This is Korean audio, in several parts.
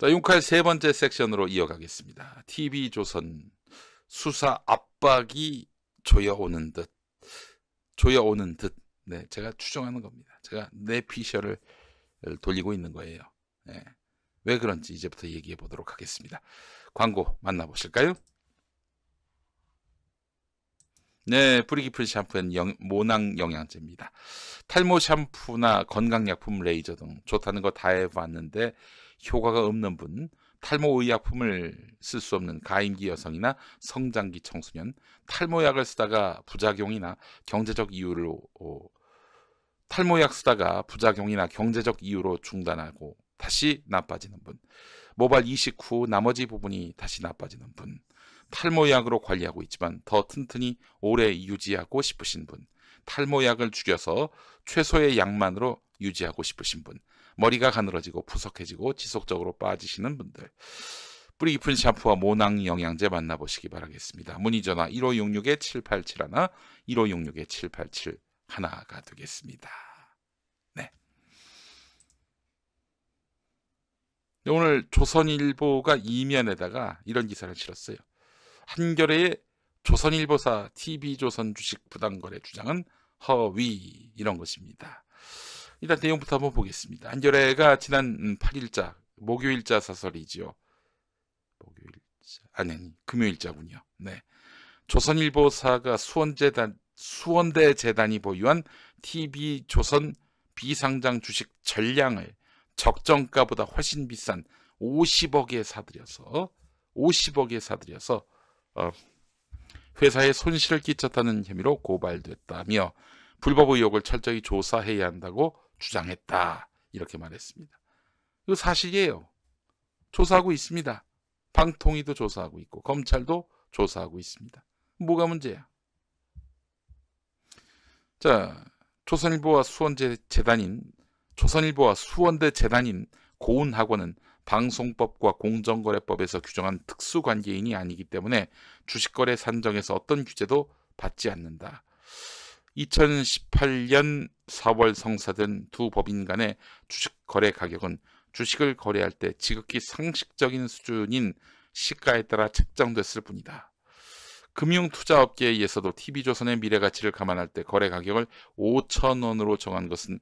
자, 윤카의 세 번째 섹션으로 이어가겠습니다. TV조선 수사 압박이 조여오는 듯. 조여오는 듯. 네, 제가 추정하는 겁니다. 제가 내 피셜을 돌리고 있는 거예요. 네, 왜 그런지 이제부터 얘기해 보도록 하겠습니다. 광고 만나보실까요? 네, 뿌리깊은 샴푸는 모낭 영양제입니다. 탈모 샴푸나 건강약품 레이저 등 좋다는 거 다 해봤는데 효과가 없는 분, 탈모 의약품을 쓸 수 없는 가임기 여성이나 성장기 청소년, 탈모약을 쓰다가 부작용이나 경제적 이유로 어, 탈모약 쓰다가 부작용이나 경제적 이유로 중단하고 다시 나빠지는 분, 모발 이식 후 나머지 부분이 다시 나빠지는 분, 탈모약으로 관리하고 있지만 더 튼튼히 오래 유지하고 싶으신 분, 탈모약을 줄여서 최소의 양만으로 유지하고 싶으신 분, 머리가 가늘어지고 푸석해지고 지속적으로 빠지시는 분들 뿌리 깊은 샴푸와 모낭 영양제 만나보시기 바라겠습니다. 문의 전화 1566-7871, 에1566-7871에 하나가 되겠습니다. 네. 네. 오늘 조선일보가 이면에다가 이런 기사를 실었어요. 한겨레의 조선일보사 TV조선 주식 부당거래 주장은 허위 이런 것입니다. 일단 내용부터 한번 보겠습니다. 한겨레가 지난 8일자 음, 목요일자 사설이지요. 목요일자 아니, 아니 네, 금요일자군요. 네. 조선일보사가 수원재단 수원대 재단이 보유한 TV 조선 비상장 주식 전량을 적정가보다 훨씬 비싼 50억에 사들여서 50억에 사들여서 어, 회사에 손실을 끼쳤다는 혐의로 고발됐다며 불법 의혹을 철저히 조사해야 한다고 주장했다. 이렇게 말했습니다. 이거 사실이에요. 조사하고 있습니다. 방통위도 조사하고 있고 검찰도 조사하고 있습니다. 뭐가 문제야? 자, 조선일보와 수원 재단인 조선일보와 수원대 재단인 고운학원은 방송법과 공정거래법에서 규정한 특수관계인이 아니기 때문에 주식거래 산정에서 어떤 규제도 받지 않는다. 2018년 4월 성사된 두 법인 간의 주식 거래 가격은 주식을 거래할 때 지극히 상식적인 수준인 시가에 따라 책정됐을 뿐이다. 금융투자업계에서도 TV조선의 미래가치를 감안할 때 거래 가격을 5천원으로 정한 것은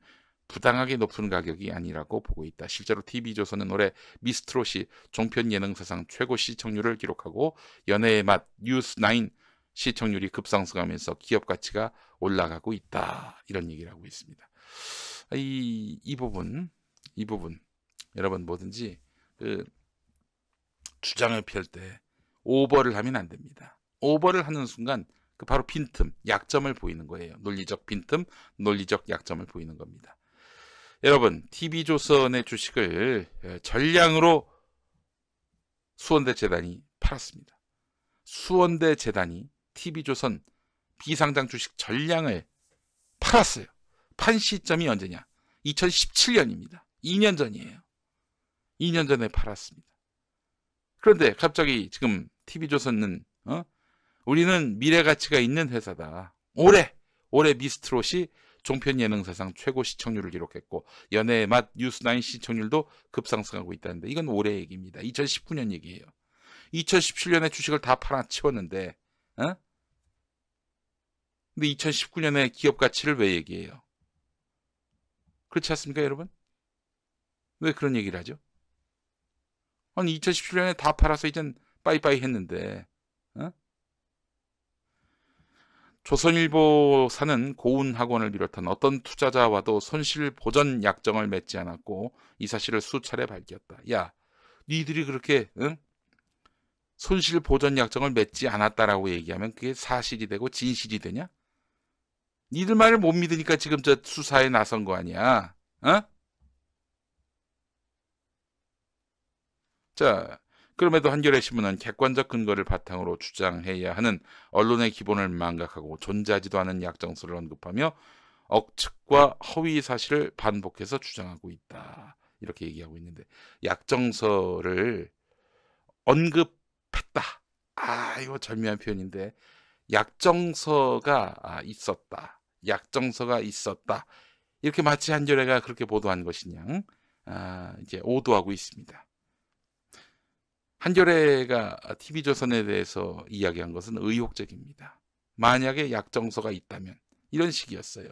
부당하게 높은 가격이 아니라고 보고 있다. 실제로 TV조선은 올해 미스트롯이 종편 예능사상 최고 시청률을 기록하고 연애의 맛, 뉴스9, 시청률이 급상승하면서 기업 가치가 올라가고 있다. 이런 얘기를 하고 있습니다. 이, 이 부분, 이 부분. 여러분 뭐든지 그 주장을 펼 때 오버를 하면 안 됩니다. 오버를 하는 순간 그 바로 빈틈, 약점을 보이는 거예요. 논리적 빈틈, 논리적 약점을 보이는 겁니다. 여러분, TV조선의 주식을 전량으로 수원대 재단이 팔았습니다. 수원대 재단이 TV조선 비상장 주식 전량을 팔았어요. 판 시점이 언제냐? 2017년입니다. 2년 전이에요. 2년 전에 팔았습니다. 그런데 갑자기 지금 TV조선은 어? 우리는 미래 가치가 있는 회사다. 올해 올해 미스트롯이 종편 예능사상 최고 시청률을 기록했고 연애의 맛 뉴스나인 시청률도 급상승하고 있다는데 이건 올해 얘기입니다. 2019년 얘기예요. 2017년에 주식을 다 팔아치웠는데 어? 근데 2019년에 기업 가치를 왜 얘기해요? 그렇지 않습니까, 여러분? 왜 그런 얘기를 하죠? 아니, 2017년에 다 팔아서 이젠 빠이빠이 했는데, 어? 조선일보사는 고운학원을 비롯한 어떤 투자자와도 손실 보전 약정을 맺지 않았고 이 사실을 수차례 밝혔다. 야, 니들이 그렇게 응? 손실 보전 약정을 맺지 않았다라고 얘기하면 그게 사실이 되고 진실이 되냐? 니들 말을 못 믿으니까 지금 저 수사에 나선 거 아니야. 어? 자, 그럼에도 한겨레 신문은 객관적 근거를 바탕으로 주장해야 하는 언론의 기본을 망각하고 존재하지도 않은 약정서를 언급하며 억측과 허위 사실을 반복해서 주장하고 있다. 이렇게 얘기하고 있는데 약정서를 언급했다. 아, 이거 절묘한 표현인데 약정서가 아, 있었다. 약정서가 있었다. 이렇게 마치 한겨레가 그렇게 보도한 것이냐 아, 이제 오도하고 있습니다. 한겨레가 TV조선에 대해서 이야기한 것은 의혹적입니다. 만약에 약정서가 있다면 이런 식이었어요.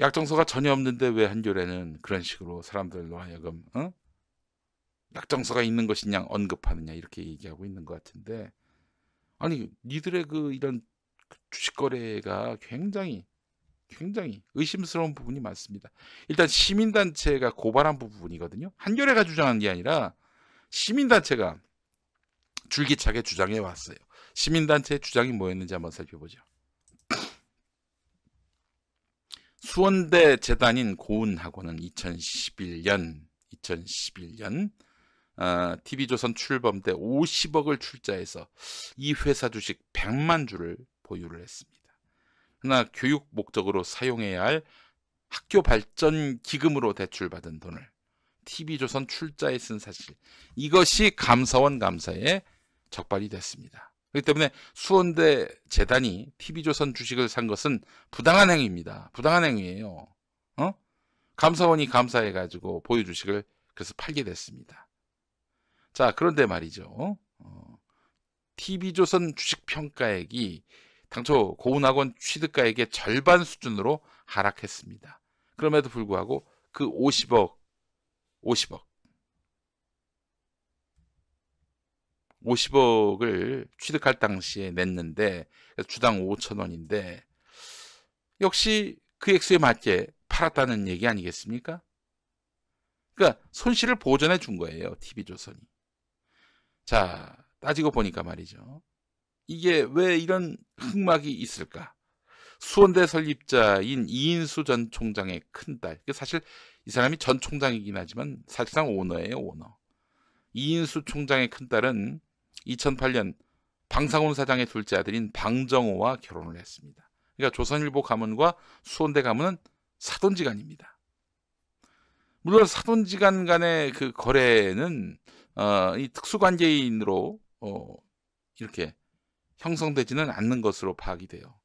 약정서가 전혀 없는데 왜 한겨레는 그런 식으로 사람들로 하여금 어? 약정서가 있는 것이냐 언급하느냐 이렇게 얘기하고 있는 것 같은데 아니 니들의 그 이런 그 주식 거래가 굉장히 굉장히 의심스러운 부분이 많습니다. 일단 시민단체가 고발한 부분이거든요. 한겨레가 주장한 게 아니라 시민단체가 줄기차게 주장해 왔어요. 시민단체의 주장이 뭐였는지 한번 살펴보죠. 수원대 재단인 고은학원은 2011년 2011년 어, 아, TV조선 출범 때 50억을 출자해서 이 회사 주식 100만 주를 보유를 했습니다. 그러나 교육 목적으로 사용해야 할 학교 발전 기금으로 대출받은 돈을 TV조선 출자에 쓴 사실 이것이 감사원 감사에 적발이 됐습니다. 그렇기 때문에 수원대 재단이 TV조선 주식을 산 것은 부당한 행위입니다. 부당한 행위예요. 어? 감사원이 감사해가지고 보유 주식을 그래서 팔게 됐습니다. 자, 그런데 말이죠. 어, TV조선 주식평가액이 당초 고운학원 취득가액의 절반 수준으로 하락했습니다. 그럼에도 불구하고 그 50억, 50억, 50억을 취득할 당시에 냈는데 주당 5천 원인데 역시 그 액수에 맞게 팔았다는 얘기 아니겠습니까? 그러니까 손실을 보전해 준 거예요. TV조선이. 자, 따지고 보니까 말이죠. 이게 왜 이런 흑막이 있을까? 수원대 설립자인 이인수 전 총장의 큰딸. 사실 이 사람이 전 총장이긴 하지만 사실상 오너예요, 오너. 이인수 총장의 큰딸은 2008년 방상훈 사장의 둘째 아들인 방정호와 결혼을 했습니다. 그러니까 조선일보 가문과 수원대 가문은 사돈지간입니다. 물론 사돈지간 간의 그 거래는 어, 이 특수관계인으로 어, 이렇게 형성되지는 않는 것으로 파악이 돼요.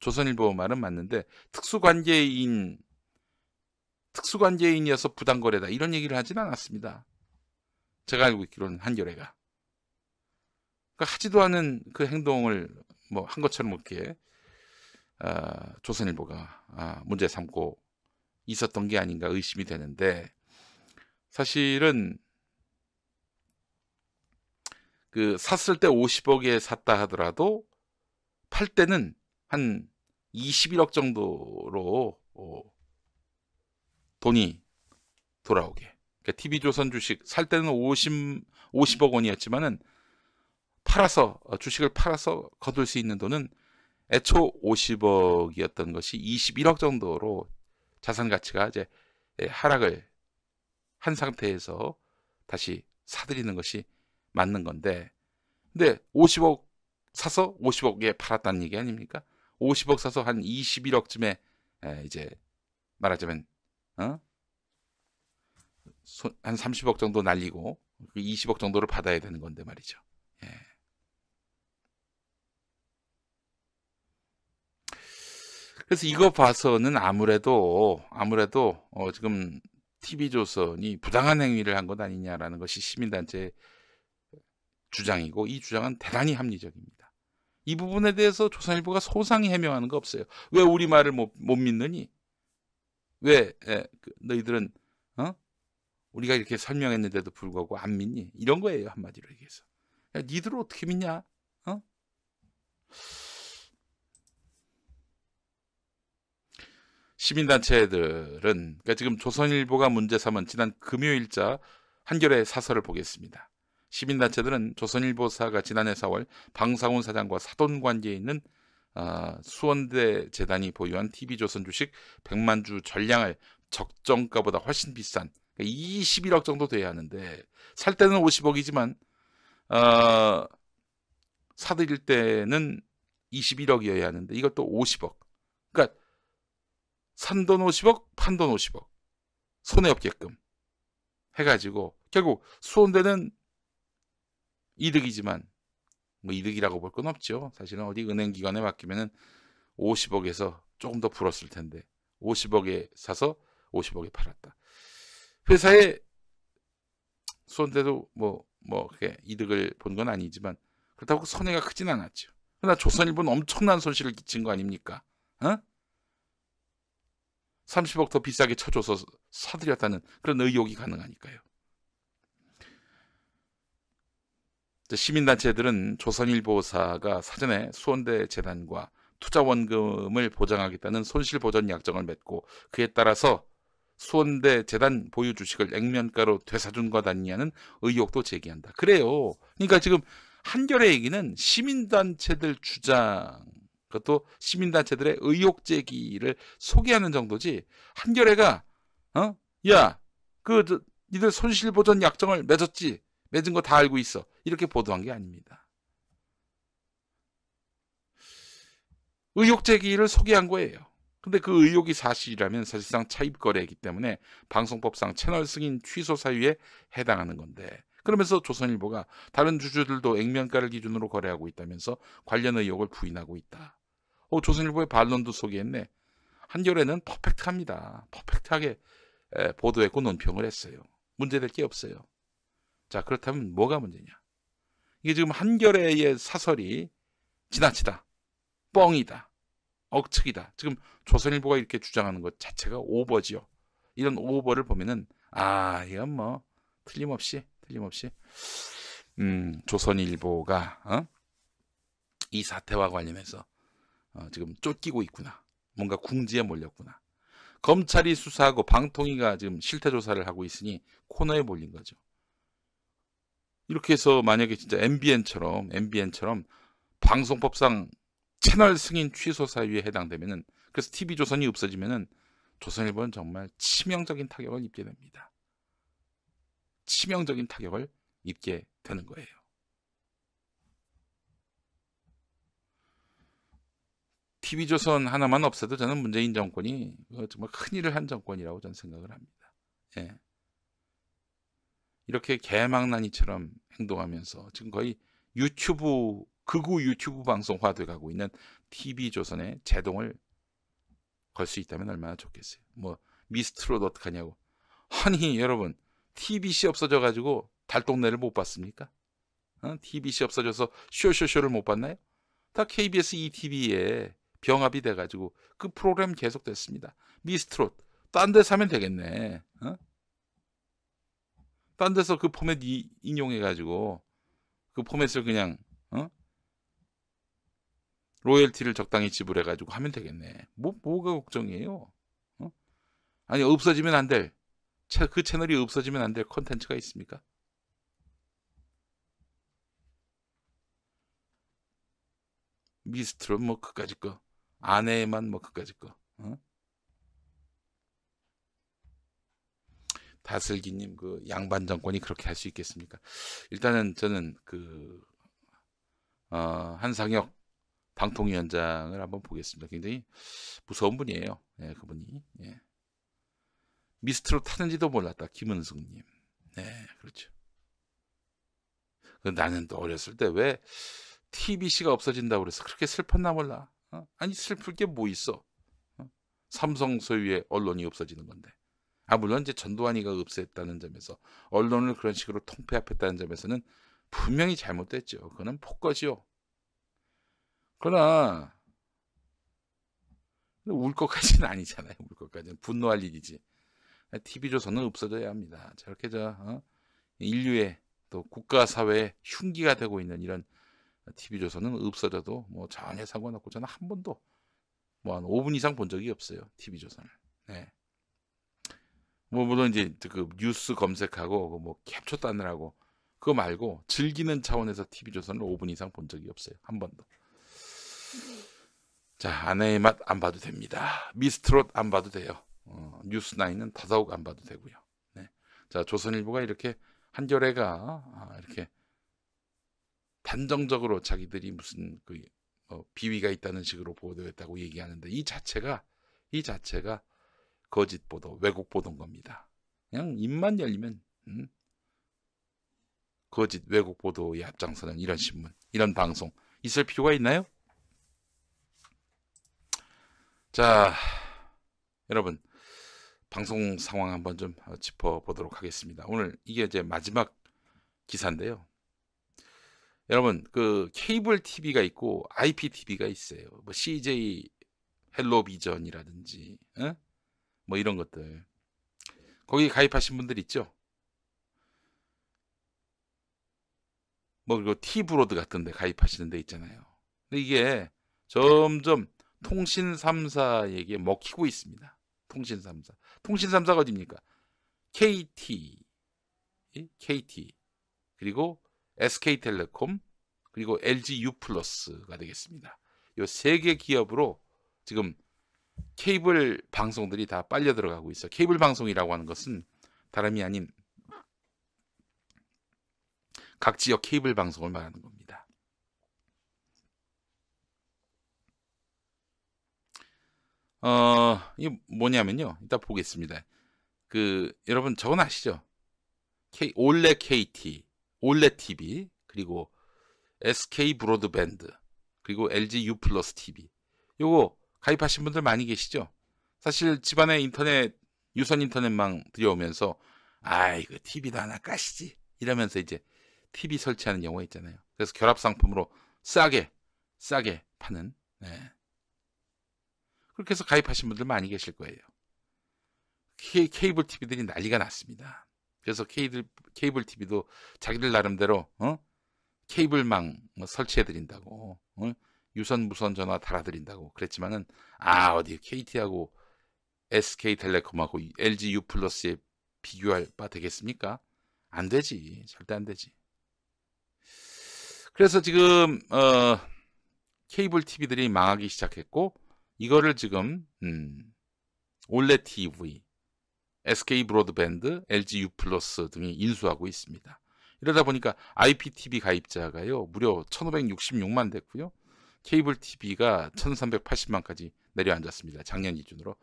조선일보 말은 맞는데 특수관계인 특수관계인이어서 부당거래다 이런 얘기를 하진 않았습니다. 제가 알고 있기로는 한겨레가 그러니까 하지도 않은 그 행동을 뭐한 것처럼 이렇게 어, 조선일보가 아, 문제 삼고 있었던 게 아닌가 의심이 되는데 사실은 그 샀을 때 50억에 샀다 하더라도 팔 때는 한 21억 정도로 어, 돈이 돌아오게. 그니까 TV조선 주식 살 때는 50 50억 원이었지만은 팔아서 어, 주식을 팔아서 거둘 수 있는 돈은 애초 50억이었던 것이 21억 정도로 자산 가치가 이제 예, 하락을 한 상태에서 다시 사들이는 것이 맞는 건데 근데 50억 사서 50억에 팔았다는 얘기 아닙니까? 50억 사서 한 21억쯤에 이제 말하자면 어? 한 30억 정도 날리고 20억 그 정도를 받아야 되는 건데 말이죠. 예. 그래서 이거 봐서는 아무래도 아무래도 어 지금 TV조선이 부당한 행위를 한 것 아니냐라는 것이 시민단체 의 주장이고 이 주장은 대단히 합리적입니다. 이 부분에 대해서 조선일보가 소상히 해명하는 거 없어요. 왜 우리 말을 못, 못 믿느니? 왜 에, 예, 그, 너희들은 어? 우리가 이렇게 설명했는데도 불구하고 안 믿니? 이런 거예요 한마디로 얘기해서. 야, 니들 어떻게 믿냐? 어? 시민단체들은 그러니까 지금 조선일보가 문제 삼은 지난 금요일자 한겨레 사설을 보겠습니다. 시민단체들은 조선일보사가 지난해 4월 방상훈 사장과 사돈관계에 있는 아, 수원대 재단이 보유한 TV조선 주식 100만 주 전량을 적정가보다 훨씬 비싼 21억 그러니까 정도 돼야 하는데 살 때는 50억이지만 어, 아, 사들일 때는 21억이어야 하는데 이것도 50억. 그러니까 산 돈 50억, 판돈 50억. 손해 없게끔 해가지고 결국 수원대는 이득이지만 뭐 이득이라고 볼 건 없죠. 사실은 어디 은행 기관에 맡기면은 50억에서 조금 더 불었을 텐데 50억에 사서 50억에 팔았다. 회사에수원대도뭐 뭐그 이득을 본 건 아니지만 그렇다고 손해가 크진 않았죠. 그러나 조선일보는 엄청난 손실을 끼친 거 아닙니까? 어? 30억 더 비싸게 쳐줘서 사들였다는 그런 의혹이 가능하니까요. 시민단체들은 조선일보사가 사전에 수원대 재단과 투자원금을 보장하겠다는 손실보전 약정을 맺고 그에 따라서 수원대 재단 보유 주식을 액면가로 되사준 것 아니냐는 의혹도 제기한다. 그래요. 그러니까 지금 한결의 얘기는 시민단체들 주장 그것도 시민단체들의 의혹 제기를 소개하는 정도지 한결레가 어? 야, 그 저, 니들 손실보전 약정을 맺었지. 맺은 거 다 알고 있어. 이렇게 보도한 게 아닙니다. 의혹 제기를 소개한 거예요. 근데 그 의혹이 사실이라면 사실상 차입 거래이기 때문에 방송법상 채널 승인 취소 사유에 해당하는 건데 그러면서 조선일보가 다른 주주들도 액면가를 기준으로 거래하고 있다면서 관련 의혹을 부인하고 있다. 어, 조선일보의 반론도 소개했네. 한겨레는 퍼펙트합니다. 퍼펙트하게 보도했고 논평을 했어요. 문제될 게 없어요. 자, 그렇다면 뭐가 문제냐? 이게 지금 한겨레의 사설이 지나치다, 뻥이다, 억측이다. 지금 조선일보가 이렇게 주장하는 것 자체가 오버지요. 이런 오버를 보면은 아, 이건 뭐 틀림없이 틀림없이 음, 조선일보가 어? 이 사태와 관련해서 어, 지금 쫓기고 있구나. 뭔가 궁지에 몰렸구나. 검찰이 수사하고 방통위가 지금 실태 조사를 하고 있으니 코너에 몰린 거죠. 이렇게 해서 만약에 진짜 MBN처럼 MBN처럼 방송법상 채널 승인 취소 사유에 해당되면은 그래서 TV 조선이 없어지면은 조선일보는 정말 치명적인 타격을 입게 됩니다. 치명적인 타격을 입게 되는 거예요. TV조선 하나만 없어도 저는 문재인 정권이 정말 큰일을 한 정권이라고 저는 생각을 합니다. 예. 이렇게 개망나니처럼 행동하면서 지금 거의 유튜브 극우 유튜브 방송화돼 가고 있는 TV 조선의 제동을 걸 수 있다면 얼마나 좋겠어요. 뭐 미스트롯 어떡하냐고. 아니 여러분 TBC 없어져 가지고 달동네를 못 봤습니까? 어? TBC 없어져서 쇼쇼쇼를 못 봤나요? 다 KBS ETV에 병합이 돼가지고 그 프로그램 계속됐습니다. 미스트롯 딴 데 사면 되겠네. 어? 딴 데서 그 포맷 이, 인용해가지고 그 포맷을 그냥 어? 로열티를 적당히 지불해가지고 하면 되겠네. 뭐 뭐가 걱정이에요? 어? 아니 없어지면 안될그 채널이 없어지면 안 될 컨텐츠가 있습니까? 미스트롯 뭐 그까짓 거 아내만 뭐 그까짓 거 어? 다슬기님 그 양반 정권이 그렇게 할 수 있겠습니까? 일단은 저는 그 어, 한상혁 방통위원장을 한번 보겠습니다. 굉장히 무서운 분이에요. 네, 그분이 네. 예. 미스트로 타는지도 몰랐다. 김은숙님. 네, 그렇죠. 그 나는 또 어렸을 때 왜 TBC가 없어진다고 그래서 그렇게 슬펐나 몰라. 어? 아니 슬플 게 뭐 있어? 어? 삼성 소유의 언론이 없어지는 건데. 아 물론 이제 전두환이가 읍세했다는 점에서 언론을 그런 식으로 통폐합했다는 점에서는 분명히 잘못됐죠. 그는 폭거지요. 그러나 울 것까지는 아니잖아요. 울 것까지는 분노할 일이지. TV 조선은 없어져야 합니다. 저렇게 저 어? 인류의 또 국가 사회의 흉기가 되고 있는 이런 TV 조선은 없어져도 뭐 전혀 상관없고 저는 한 번도 뭐한 5분 이상 본 적이 없어요. TV 조선을. 네. 뭐 물론 이제 그 뉴스 검색하고 그 뭐 캡처 따느라고 그거 말고 즐기는 차원에서 TV 조선을 5분 이상 본 적이 없어요. 한 번도. 네. 자, 아내의 맛 안 봐도 됩니다. 미스트롯 안 봐도 돼요. 어, 뉴스나인은 더더욱 안 봐도 되고요. 네. 자, 조선일보가 이렇게 한겨레가 아, 이렇게 단정적으로 자기들이 무슨 그 어, 비위가 있다는 식으로 보도했다고 얘기하는데 이 자체가 이 자체가 거짓 보도, 왜곡 보도인 겁니다. 그냥 입만 열리면 음? 거짓 왜곡 보도에 앞장서는 이런 신문, 이런 방송 있을 필요가 있나요? 자, 여러분 방송 상황 한번 좀 짚어보도록 하겠습니다. 오늘 이게 이제 마지막 기사인데요. 여러분 그 케이블 TV가 있고 IPTV가 있어요. 뭐 CJ 헬로비전이라든지 어? 뭐 이런 것들 거기 가입하신 분들 있죠? 뭐 그리고 티브로드 같은 데 가입하시는 데 있잖아요. 근데 이게 점점 통신 3사에게 먹히고 있습니다. 통신 3사. 통신 3사가 어디입니까? KT, KT, 그리고 SK텔레콤, 그리고 LGU 플러스가 되겠습니다. 이세개 기업으로 지금 케이블 방송들이 다 빨려 들어가고 있어. 케이블 방송이라고 하는 것은 다름이 아닌 각 지역 케이블 방송을 말하는 겁니다. 어, 이게 뭐냐면요. 이따 보겠습니다. 그 여러분 저건 아시죠? K, 올레 KT, 올레 TV, 그리고 SK 브로드밴드, 그리고 LG U 플러스 TV. 요거 가입하신 분들 많이 계시죠? 사실 집안에 인터넷 유선 인터넷망 들여오면서 아 이거 TV도 하나 까시지 이러면서 이제 TV 설치하는 경우가 있잖아요. 그래서 결합 상품으로 싸게 싸게 파는 네. 그렇게 해서 가입하신 분들 많이 계실 거예요. 케, 케이블 TV들이 난리가 났습니다. 그래서 케이블, 케이블 TV도 자기들 나름대로 어? 케이블망 설치해드린다고 어? 유선 무선 전화 달아드린다고 그랬지만은 아 음. 어디 KT하고 SK텔레콤하고 LG U 플러스에 비교할 바 되겠습니까? 안 되지 절대 안 되지. 그래서 지금 어, 케이블 TV들이 망하기 시작했고 이거를 지금 음, 올레 TV, SK 브로드밴드, LG U 플러스 등이 인수하고 있습니다. 이러다 보니까 IPTV 가입자가요 무려 1,566만 됐고요. 케이블 TV가 1380만까지 내려앉았습니다. 작년 기준으로.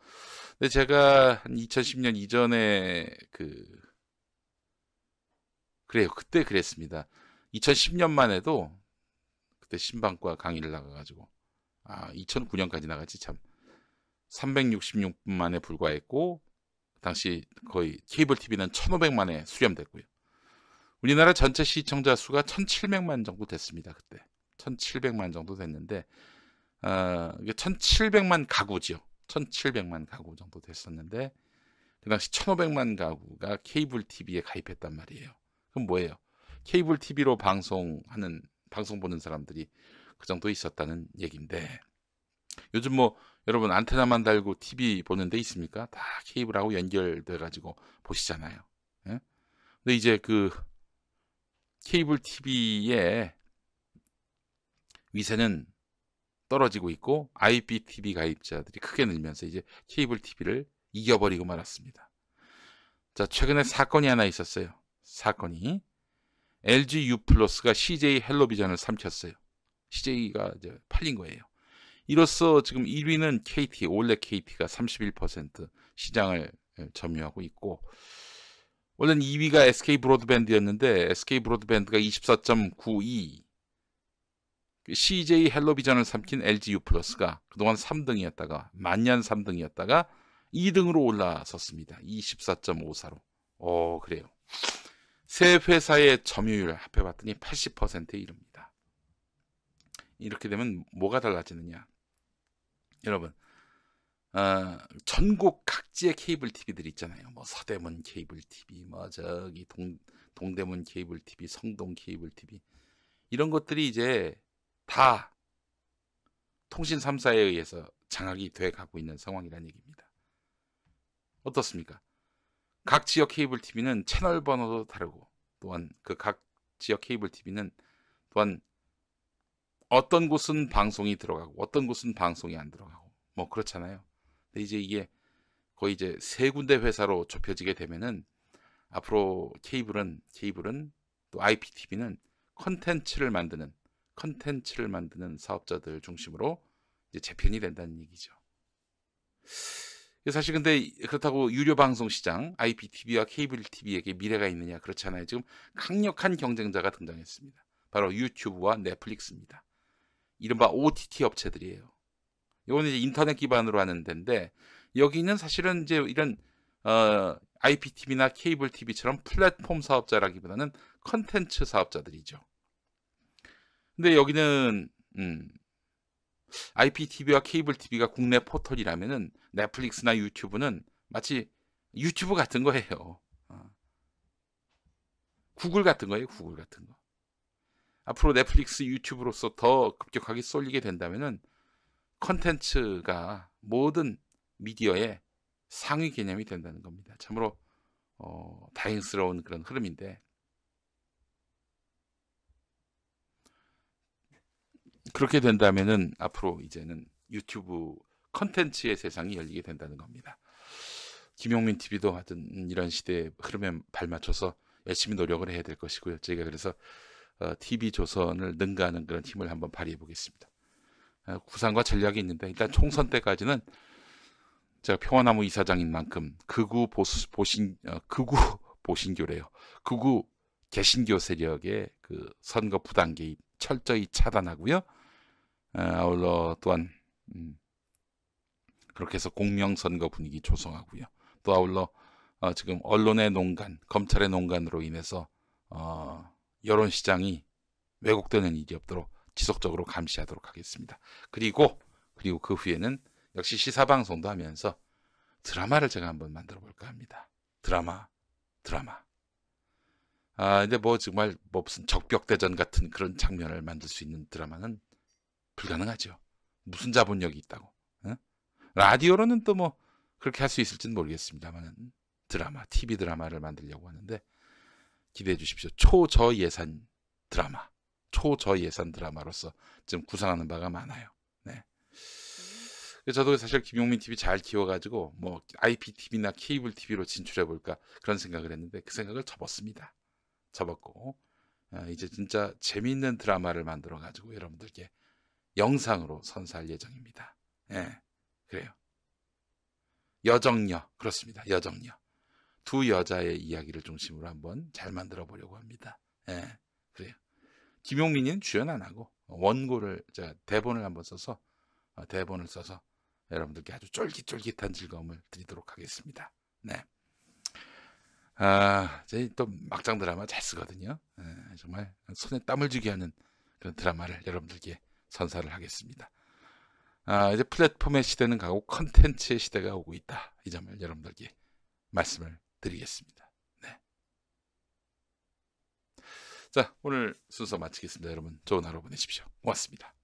근데 제가 한 2010년 이전에 그 그래요. 그때 그랬습니다. 2010년만 해도 그때 신방과 강의를 나가가지고 아 2009년까지 나갔지 참 366분 만에 불과했고 당시 거의 케이블 TV는 1,500만에 수렴됐고요. 우리나라 전체 시청자 수가 1,700만 정도 됐습니다. 그때. 1,700만 정도 됐는데 어, 이게 1,700만 가구죠. 1,700만 가구 정도 됐었는데 그 당시 1,500만 가구가 케이블 TV에 가입했단 말이에요. 그럼 뭐예요? 케이블 TV로 방송하는 방송 보는 사람들이 그 정도 있었다는 얘기인데 요즘 뭐 여러분 안테나만 달고 TV 보는 데 있습니까? 다 케이블하고 연결돼 가지고 보시잖아요. 예? 근데 이제 그 케이블 TV에 위세는 떨어지고 있고 IPTV 가입자들이 크게 늘면서 이제 케이블 TV를 이겨버리고 말았습니다. 자, 최근에 사건이 하나 있었어요. 사건이 LG U 플러스가 CJ 헬로비전을 삼켰어요. CJ가 이제 팔린 거예요. 이로써 지금 1위는 KT, 올레 KT가 31% 시장을 예, 점유하고 있고 원래는 2위가 SK 브로드밴드였는데 SK 브로드밴드가 24.92그 CJ 헬로비전을 삼킨 LGU 플러스가 그동안 3등이었다가 만년 3등이었다가 2등으로 올라섰습니다. 24.54로. 어, 그래요. 세 회사의 점유율 을 합해봤더니 80%에 이릅니다. 이렇게 되면 뭐가 달라지느냐? 여러분, 어, 전국 각지의 케이블 TV들 있잖아요. 뭐 서대문 케이블 TV, 뭐 저기 동, 동대문 케이블 TV, 성동 케이블 TV 이런 것들이 이제 다 통신 3사에 의해서 장악이 돼 가고 있는 상황이라는 얘기입니다. 어떻습니까? 각 지역 케이블 TV는 채널 번호도 다르고 또한 그 각 지역 케이블 TV는 또한 어떤 곳은 방송이 들어가고 어떤 곳은 방송이 안 들어가고 뭐 그렇잖아요. 근데 이제 이게 거의 이제 세 군데 회사로 좁혀지게 되면은 앞으로 케이블은 케이블은 또 IPTV는 컨텐츠를 만드는 컨텐츠를 만드는 사업자들 중심으로 이제 재편이 된다는 얘기죠. 사실 근데 그렇다고 유료 방송 시장 IPTV와 케이블 TV에게 미래가 있느냐 그렇지 않아요. 지금 강력한 경쟁자가 등장했습니다. 바로 유튜브와 넷플릭스입니다. 이른바 OTT 업체들이에요. 이거는 이제 인터넷 기반으로 하는 데인데 여기는 사실은 이제 이런 어, IPTV나 케이블 TV처럼 플랫폼 사업자라기보다는 컨텐츠 사업자들이죠. 근데 여기는 음, IPTV와 케이블 TV가 국내 포털이라면은 넷플릭스나 유튜브는 마치 유튜브 같은 거예요. 어. 구글 같은 거예요, 구글 같은 거. 앞으로 넷플릭스, 유튜브로서 더 급격하게 쏠리게 된다면은 컨텐츠가 모든 미디어의 상위 개념이 된다는 겁니다. 참으로 어, 다행스러운 그런 흐름인데 그렇게 된다면은 앞으로 이제는 유튜브 컨텐츠의 세상이 열리게 된다는 겁니다. 김용민 TV도 하여튼 이런 시대의 흐름에 발맞춰서 열심히 노력을 해야 될 것이고요. 저희가 그래서 어, TV 조선을 능가하는 그런 힘을 한번 발휘해 보겠습니다. 어, 구상과 전략이 있는데 일단 총선 때까지는 제가 평화나무 이사장인 만큼 극우 보수 보신 어, 극우 보신교래요. 극우 개신교 세력의 그 선거 부당 개입 철저히 차단하고요. 아울러 또한 음, 그렇게 해서 공명선거 분위기 조성하고요. 또 아울러 어, 지금 언론의 농간, 검찰의 농간으로 인해서 어, 여론 시장이 왜곡되는 일이 없도록 지속적으로 감시하도록 하겠습니다. 그리고 그리고 그 후에는 역시 시사 방송도 하면서 드라마를 제가 한번 만들어 볼까 합니다. 드라마, 드라마. 아, 근데 뭐 정말 뭐 무슨 적벽대전 같은 그런 장면을 만들 수 있는 드라마는 불가능하죠. 무슨 자본력이 있다고. 어? 라디오로는 또 뭐 그렇게 할 수 있을지는 모르겠습니다만 드라마, TV 드라마를 만들려고 하는데 기대해 주십시오. 초저 예산 드라마, 초저 예산 드라마로서 지금 구상하는 바가 많아요. 네. 그 저도 사실 김용민 TV 잘 키워가지고 뭐 IPTV나 케이블 TV로 진출해 볼까 그런 생각을 했는데 그 생각을 접었습니다. 접었고 아, 이제 진짜 재미있는 드라마를 만들어 가지고 여러분들께 영상으로 선사할 예정입니다. 예, 그래요. 여정녀 그렇습니다. 여정녀 두 여자의 이야기를 중심으로 한번 잘 만들어 보려고 합니다. 예, 그래요. 김용민이는 주연 안 하고 원고를 제가 대본을 한번 써서 어, 대본을 써서 여러분들께 아주 쫄깃쫄깃한 즐거움을 드리도록 하겠습니다. 네. 아, 제또 막장 드라마 잘 쓰거든요. 네, 정말 손에 땀을 쥐게 하는 그런 드라마를 여러분들께 선사를 하겠습니다. 아, 이제 플랫폼의 시대는 가고 컨텐츠의 시대가 오고 있다. 이 점을 여러분들께 말씀을 드리겠습니다. 네. 자, 오늘 순서 마치겠습니다. 여러분 좋은 하루 보내십시오. 고맙습니다.